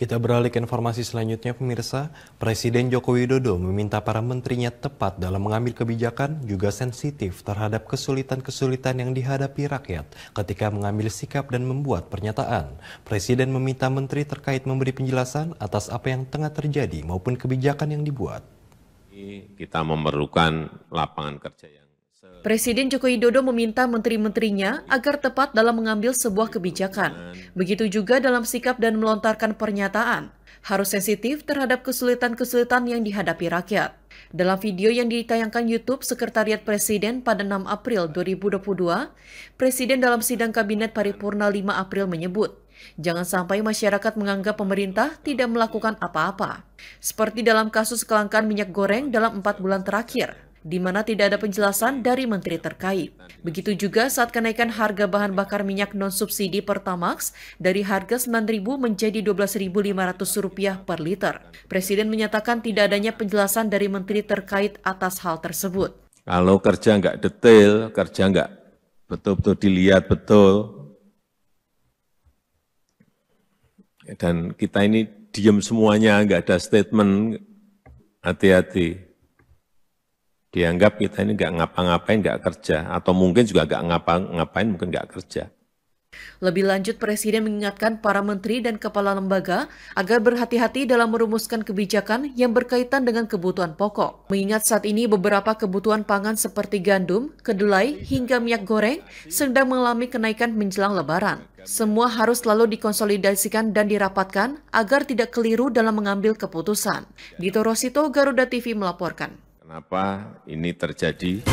Kita beralih ke informasi selanjutnya pemirsa. Presiden Joko Widodo meminta para menterinya tepat dalam mengambil kebijakan juga sensitif terhadap kesulitan-kesulitan yang dihadapi rakyat ketika mengambil sikap dan membuat pernyataan. Presiden meminta menteri terkait memberi penjelasan atas apa yang tengah terjadi maupun kebijakan yang dibuat. Kita memerlukan lapangan kerja yang Presiden Joko Widodo meminta menteri-menterinya agar tepat dalam mengambil sebuah kebijakan. Begitu juga dalam sikap dan melontarkan pernyataan, harus sensitif terhadap kesulitan-kesulitan yang dihadapi rakyat. Dalam video yang ditayangkan YouTube Sekretariat Presiden pada 6 April 2022, Presiden dalam sidang Kabinet Paripurna 5 April menyebut, Jangan sampai masyarakat menganggap pemerintah tidak melakukan apa-apa. Seperti dalam kasus kelangkaan minyak goreng dalam empat bulan terakhir di mana tidak ada penjelasan dari menteri terkait. Begitu juga saat kenaikan harga bahan bakar minyak non-subsidi Pertamax dari harga Rp9.000 menjadi Rp12.500 per liter. Presiden menyatakan tidak adanya penjelasan dari menteri terkait atas hal tersebut. Kalau kerja nggak detail, kerja nggak betul-betul dilihat betul, dan kita ini diem semuanya, nggak ada statement, hati-hati dianggap kita ini nggak ngapa-ngapain, nggak kerja, atau mungkin juga nggak ngapa-ngapain, mungkin nggak kerja. Lebih lanjut, Presiden mengingatkan para menteri dan kepala lembaga agar berhati-hati dalam merumuskan kebijakan yang berkaitan dengan kebutuhan pokok. Mengingat saat ini beberapa kebutuhan pangan seperti gandum, kedelai, hingga minyak goreng sedang mengalami kenaikan menjelang lebaran. Semua harus selalu dikonsolidasikan dan dirapatkan agar tidak keliru dalam mengambil keputusan. Dito Rosito, Garuda TV melaporkan kenapa ini terjadi